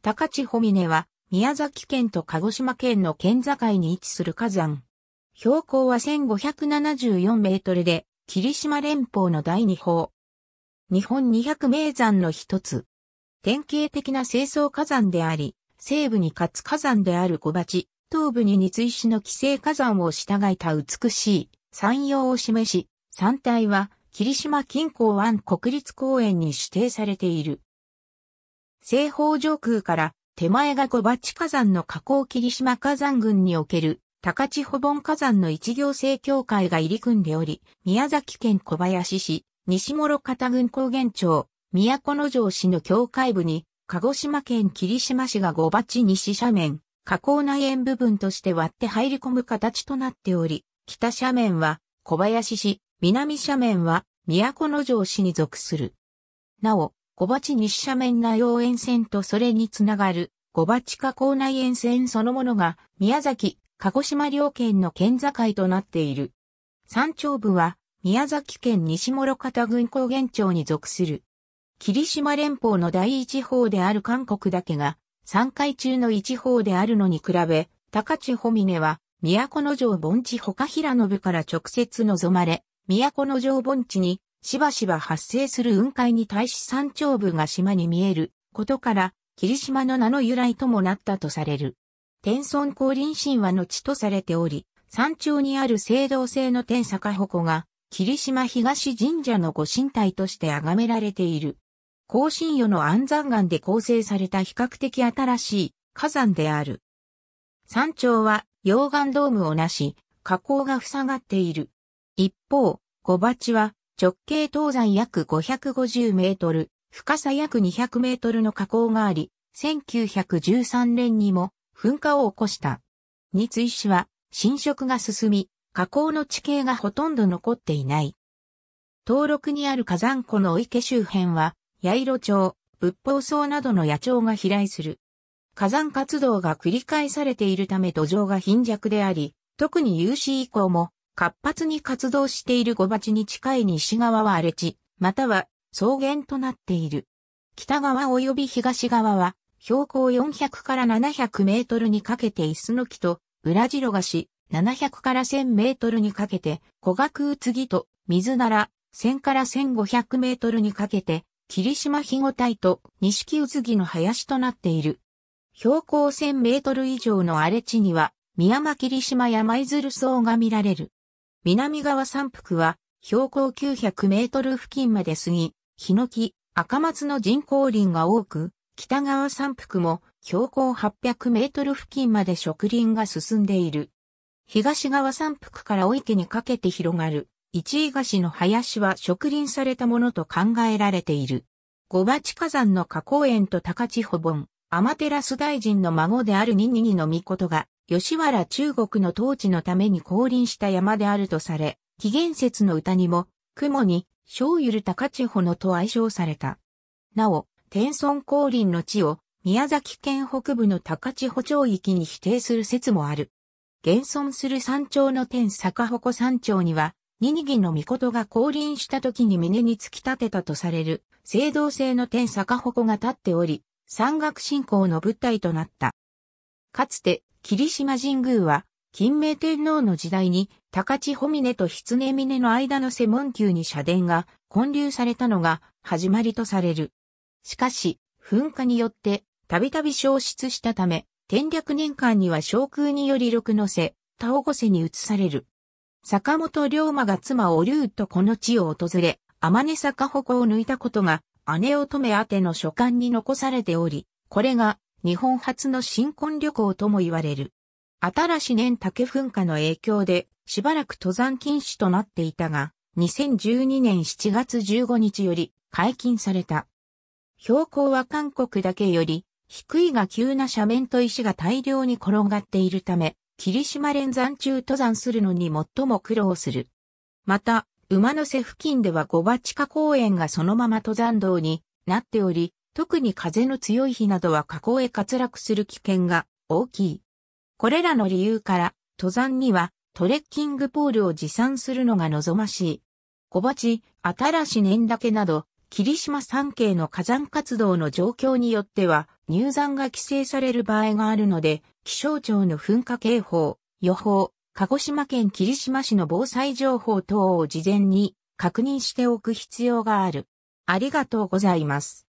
高千穂峰は、宮崎県と鹿児島県の県境に位置する火山。標高は1574メートルで、霧島連邦の第二峰。日本200名山の一つ。典型的な清掃火山であり、西部につ火山である小鉢、東部に三石の寄生火山を従えた美しい山陽を示し、山体は霧島近郊湾国立公園に指定されている。西方上空から手前が小鉢火山の河口霧島火山群における高千穂盆火山の一行政協会が入り組んでおり、宮崎県小林市、西諸方郡高原町、都城市の境界部に、鹿児島県霧島市が五鉢西斜面、河口内縁部分として割って入り込む形となっており、北斜面は小林市、南斜面は都城市に属する。なお、小鉢西斜面内応沿線とそれにつながる小鉢河口内沿線そのものが宮崎、鹿児島両県の県境となっている。山頂部は宮崎県西諸方郡高原町に属する。霧島連邦の第一方である韓国だけが、山海中の一方であるのに比べ、高千穂峰は、都の城盆地他平野部から直接望まれ、都の城盆地にしばしば発生する雲海に対し山頂部が島に見えることから、霧島の名の由来ともなったとされる。天孫降臨神話の地とされており、山頂にある青銅製の天坂鉾が、霧島東神社のご神体として崇められている。甲信与の安山岩で構成された比較的新しい火山である。山頂は溶岩ドームをなし、火口が塞がっている。一方、五鉢は直径東西約550メートル、深さ約200メートルの火口があり、1913年にも噴火を起こした。に追試は侵食が進み、火口の地形がほとんど残っていない。登録にある火山湖の池周辺は、八色町、仏法層などの野鳥が飛来する。火山活動が繰り返されているため土壌が貧弱であり、特に有史以降も活発に活動している五鉢に近い西側は荒れ地、または草原となっている。北側及び東側は、標高400から700メートルにかけてイスノキと裏ロガシ、700から1000メートルにかけて小学うつぎと水なら1000から1500メートルにかけて霧島肥後帯と錦うつぎの林となっている。標高1000メートル以上の荒れ地には、宮間霧島や舞鶴草が見られる。南側山腹は標高900メートル付近まで過ぎ、ヒノキ、赤松の人工林が多く、北側山腹も標高800メートル付近まで植林が進んでいる。東側山腹からお池にかけて広がる、一井菓子の林は植林されたものと考えられている。五八火山の加工園と高千穂盆、天照大臣の孫であるニニニの御事が、吉原中国の統治のために降臨した山であるとされ、紀元節の歌にも、雲に、小ゆる高千穂のと愛称された。なお、天孫降臨の地を、宮崎県北部の高千穂町域に否定する説もある。現存する山頂の天坂鉾山頂には、ニニギの御事が降臨した時に峰に突き立てたとされる、青銅製の天坂鉾が立っており、山岳信仰の物体となった。かつて、霧島神宮は、金明天皇の時代に、高千穂峰と狐峰の間の瀬門宮に社殿が建立されたのが始まりとされる。しかし、噴火によって、たびたび消失したため、天略年間には昇空により六の瀬、田尾瀬に移される。坂本龍馬が妻お龍とこの地を訪れ、天根坂鉾を抜いたことが、姉乙女宛ての書簡に残されており、これが日本初の新婚旅行とも言われる。新しい年竹噴火の影響で、しばらく登山禁止となっていたが、2012年7月15日より解禁された。標高は韓国だけより、低いが急な斜面と石が大量に転がっているため、霧島連山中登山するのに最も苦労する。また、馬の瀬付近では五馬地下公園がそのまま登山道になっており、特に風の強い日などは河口へ滑落する危険が大きい。これらの理由から、登山にはトレッキングポールを持参するのが望ましい。小鉢、新しい年岳など、霧島山系の火山活動の状況によっては、入山が規制される場合があるので、気象庁の噴火警報、予報、鹿児島県霧島市の防災情報等を事前に確認しておく必要がある。ありがとうございます。